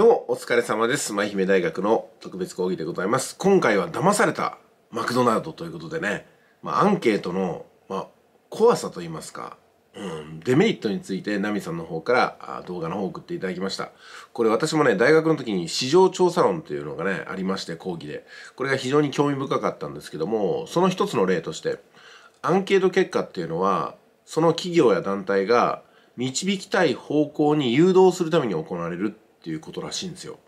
どうもお疲れ様です。舞姫大学の特別講義でございます。今回は騙されたマクドナルドということでね、まあ、アンケートの、まあ、怖さと言いますか、うん、デメリットについてナミさんの方から動画の方送っていただきました。これ私もね、大学の時に市場調査論というのがね、ありまして講義で。これが非常に興味深かったんですけども、その一つの例として、アンケート結果っていうのは、その企業や団体が導きたい方向に誘導するために行われるっっていうことらしいんですよ。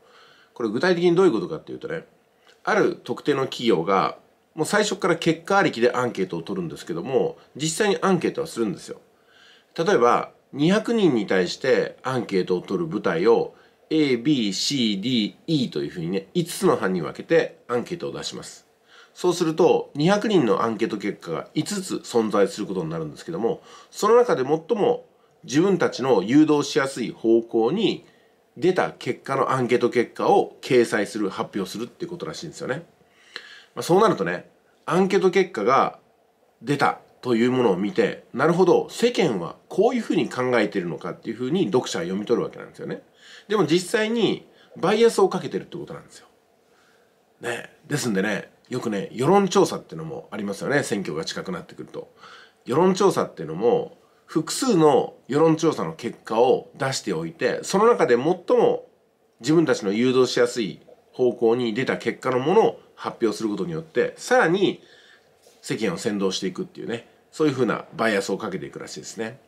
これ具体的にどういうことかっていうとね、ある特定の企業が、もう最初から結果ありきでアンケートを取るんですけども、実際にアンケートはするんですよ。例えば、200人に対してアンケートを取る部隊を A、B、C、D、E というふうにね、5つの班に分けてアンケートを出します。そうすると、200人のアンケート結果が5つ存在することになるんですけども、その中で最も自分たちの誘導しやすい方向に出た結果のアンケート結果を掲載する、発表するっていうことらしいんですよね。まあ、そうなるとね、アンケート結果が出たというものを見て、なるほど、世間はこういうふうに考えてるのかっていうふうに読者は読み取るわけなんですよね。でも実際にバイアスをかけてるってことなんですよ。ね。ですんでね、よくね、世論調査っていうのもありますよね、選挙が近くなってくると。世論調査っていうのも、複数の世論調査の結果を出しておいてその中で最も自分たちの誘導しやすい方向に出た結果のものを発表することによってさらに世間を先導していくっていうねそういうふうなバイアスをかけていくらしいですね。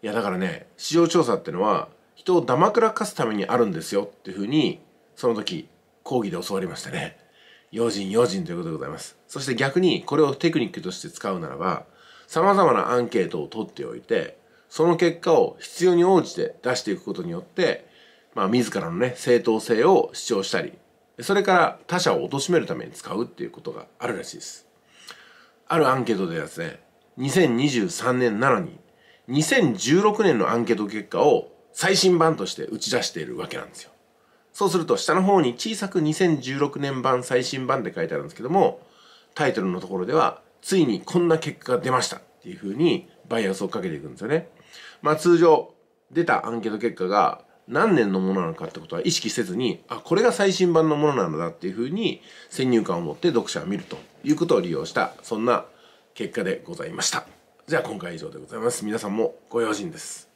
いやだからね市場調査ってのは人をだまくらかすためにあるんですよっていうふうにその時講義で教わりましたね。用心用心ということでございます。そして逆にこれをテクニックとして使うならばさまざまなアンケートを取っておいてその結果を必要に応じて出していくことによってまあ自らのね正当性を主張したりそれから他者を貶めるために使うっていうことがあるらしいですあるアンケートでですね2023年なのに2016年のアンケート結果を最新版として打ち出しているわけなんですよそうすると下の方に小さく2016年版最新版って書いてあるんですけどもタイトルのところではついにこんな結果が出ましたっていうふうにバイアスをかけていくんですよね。まあ通常出たアンケート結果が何年のものなのかってことは意識せずに、あ、これが最新版のものなのだっていうふうに先入観を持って読者を見るということを利用した、そんな結果でございました。じゃあ今回以上でございます。皆さんもご用心です。